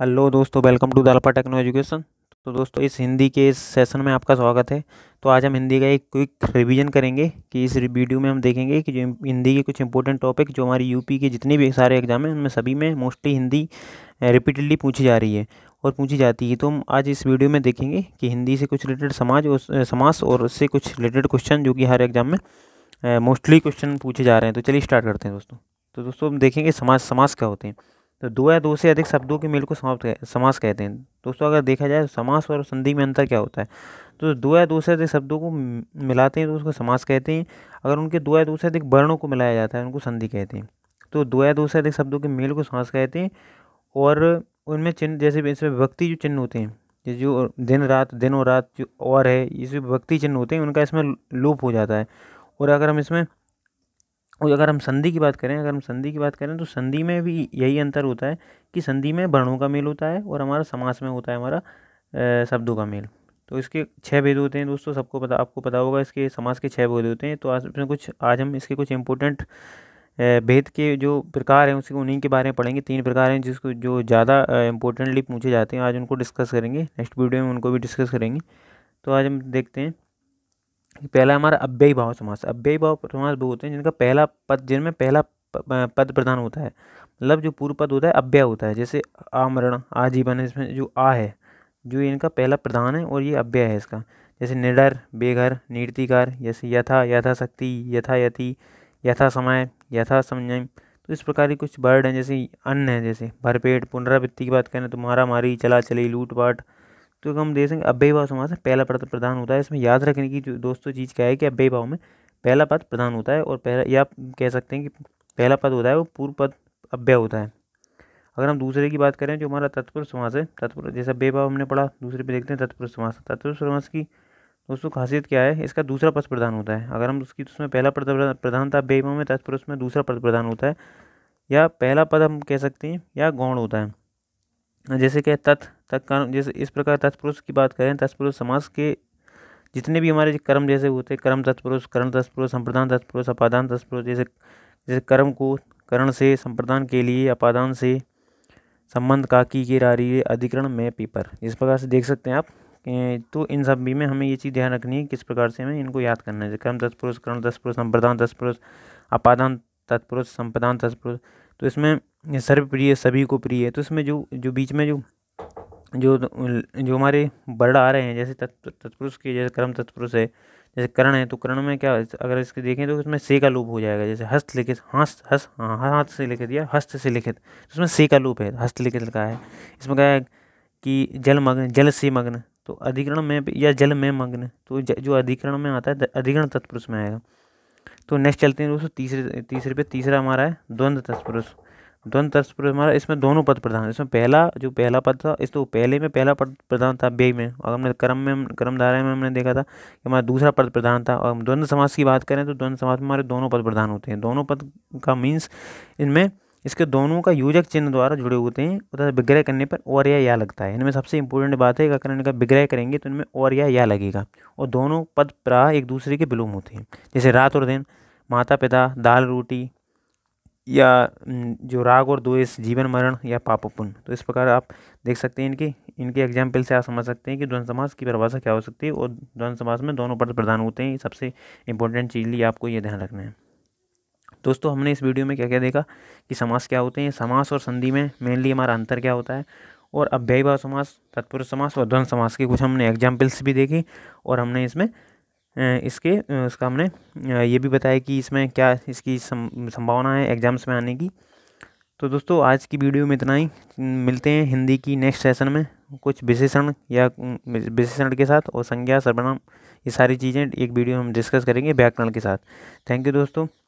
hello दोस्तों welcome to दालपा techno education तो दोस्तों इस हिंदी के इस सेशन में आपका स्वागत है तो आज हम हिंदी का एक क्विक रिवीजन करेंगे कि इस वीडियो में हम देखेंगे कि जो हिंदी के कुछ इंपॉर्टेंट टॉपिक जो हमारी यूपी के जितने भी सारे एग्जाम हैं उनमें सभी में मोस्टली हिंदी रिपीटेडली पूछी जा रही है और पूछी जाती है तो हम आज इस वीडियो में देखेंगे कि हिंदी से कुछ रिलेटेड समाज और समास और उससे कुछ रिलेटेड क्वेश्चन जो कि हर एग्जाम में मोस्टली क्वेश्चन पूछे जा रहे हैं तो चलिए स्टार्ट करते हैं दोस्तों तो दोस्तों हम देखेंगे समाज समास क्या होते हैं तो दो या दो से अधिक शब्दों के मेल को समाप्त समास कहते हैं दोस्तों अगर देखा जाए तो समास और संधि में अंतर क्या होता है तो दो या दो से अधिक शब्दों को मिलाते हैं तो उसको समास कहते हैं अगर उनके दो या दो से अधिक वर्णों को मिलाया जाता है उनको संधि कहते हैं तो दो या दो से अधिक शब्दों के मेल को समास कहते हैं और उनमें चिन्ह जैसे इसमें व्यक्ति जो चिन्ह होते हैं जो दिन रात दिन और रात जो और है इसमें विभक्ति व्यक्ति चिन्ह होते हैं उनका इसमें लोप हो जाता है और अगर हम इसमें और अगर हम संधि की बात करें अगर हम संधि की बात करें तो संधि में भी यही अंतर होता है कि संधि में वर्णों का मेल होता है और हमारा समास में होता है हमारा शब्दों का मेल तो इसके छः भेद होते हैं दोस्तों सबको पता आपको पता होगा इसके समाज के छः भेद होते हैं तो आज इसमें कुछ आज हम इसके कुछ इम्पोर्टेंट भेद के जो प्रकार हैं उसके उन्हीं के बारे में पढ़ेंगे तीन प्रकार हैं जिसको जो ज़्यादा इंपॉर्टेंटली पूछे जाते हैं आज उनको डिस्कस करेंगे नेक्स्ट वीडियो में उनको भी डिस्कस करेंगे तो आज हम देखते हैं पहला हमारा अव्ययी भाव समास अव्ययी भाव समास वो होते हैं जिनका पहला पद जिनमें पहला पद प्रधान होता है मतलब जो पूर्व पद होता है अव्यय होता है जैसे आमरण आजीवन इसमें जो आ है जो इनका पहला प्रधान है और ये अव्यय है इसका जैसे निडर बेघर नीर्तिकार जैसे यथा यथाशक्ति यथा यथि यथा समय यथा संयम तो इस प्रकार के कुछ वर्ड हैं जैसे अन्न है जैसे भरपेट पुनरावृत्ति की बात करें तो मारा मारी चला चली लूटपाट तो हम दे सकेंगे अव्यय भाव समाज में पहला पद प्रधान होता है इसमें याद रखने की जो दोस्तों चीज़ क्या है कि अव्यय भाव में पहला पद प्रधान होता है और पहला या कह सकते हैं कि पहला पद होता है वो पूर्व पद अव्यय होता है अगर हम दूसरे की बात करें जो हमारा तत्पुर समास है जैसे जैसा बेभाव हमने पढ़ा दूसरे पे देखते हैं तत्पुर समास तत्पुर समाज की दोस्तों खासियत क्या है इसका दूसरा पद प्रधान होता है अगर हम उसकी उसमें पहला पद प्रधान था भाव में तत्पुरुष में दूसरा पद प्रधान होता है या पहला पद हम कह सकते हैं या गौण होता है जैसे कि तत् तत्कान जैसे इस प्रकार तत्पुरुष की बात करें तत्पुरुष समाज के जितने भी हमारे कर्म जैसे होते हैं कर्म तत्पुरुष कर्ण तत्पुरुष संप्रदान तत्पुरुष अपादान तत्पुरुष जैसे जैसे कर्म को करण से संप्रदान के लिए अपादान से संबंध काकी के रारी अधिकरण में पेपर इस प्रकार से देख सकते हैं आप तो इन सब भी में हमें ये चीज़ ध्यान रखनी है किस प्रकार से हमें इनको याद करना है जैसे कर्म तत्पुरुष कर्ण तत्पुरुष संप्रदान तत्पुरुष अपादान तत्पुरुष संप्रदान तत्पुरुष तो इसमें सर्वप्रिय सभी को प्रिय है तो इसमें जो जो बीच में जो जो जो हमारे वर्ड आ रहे हैं जैसे तत्पुरुष के जैसे कर्म तत्पुरुष है जैसे करण है तो करण में क्या अगर इसके देखें तो इसमें से का लोप हो जाएगा जैसे हस्त लिखित हस्त हाँ हाथ से लिखित या हस्त से लिखित तो उसमें से का लोप है हस्त लिखित लिखा है इसमें क्या है कि जल मग्न जल से मग्न तो अधिकरण में या जल में मग्न तो ज, जो अधिकरण में आता है अधिकरण तत्पुरुष में आएगा तो नेक्स्ट चलते हैं दोस्तों तीसरे तीसरे पे तीसरा हमारा है द्वंद्व तत्पुरुष द्वंद तत्पर हमारा इसमें दोनों पद प्रधान इसमें पहला जो पहला पद था इस तो पहले में पहला पद प्रधान था बे में और हमने कर्म में कर्म धारा में हमने देखा था कि हमारा दूसरा पद प्रधान था और द्वंद्व समाज की बात करें तो द्वंद्व समाज में हमारे दोनों पद प्रधान होते हैं दोनों पद का मीन्स इनमें इसके दोनों का योजक चिन्ह द्वारा जुड़े होते हैं तथा विग्रह करने पर और या या लगता है इनमें सबसे इंपॉर्टेंट बात है अगर इनका विग्रह करेंगे तो इनमें और या या लगेगा और दोनों पद प्राय एक दूसरे के विलोम होते हैं जैसे रात और दिन माता पिता दाल रोटी या जो राग और द्वेष जीवन मरण या पाप तो इस प्रकार आप देख सकते हैं इनके इनके एग्जाम्पल से आप समझ सकते हैं कि द्वंद समास की परिभाषा क्या हो सकती है और द्वंद समास में दोनों पद प्रदान होते हैं सबसे इंपॉर्टेंट चीज़ लिए आपको ये ध्यान रखना है दोस्तों हमने इस वीडियो में क्या क्या देखा कि समास क्या होते हैं समास और संधि में मेनली हमारा अंतर क्या होता है और अभ्यय भाव समास तत्पुरुष समास और द्वंद समास के कुछ हमने एग्जाम्पल्स भी देखी और हमने इसमें इसके उसका हमने ये भी बताया कि इसमें क्या इसकी संभावना है एग्ज़ाम्स में आने की तो दोस्तों आज की वीडियो में इतना ही मिलते हैं हिंदी की नेक्स्ट सेशन में कुछ विशेषण या विशेषण के साथ और संज्ञा सर्वनाम ये सारी चीज़ें एक वीडियो हम डिस्कस करेंगे व्याकरण के साथ थैंक यू दोस्तों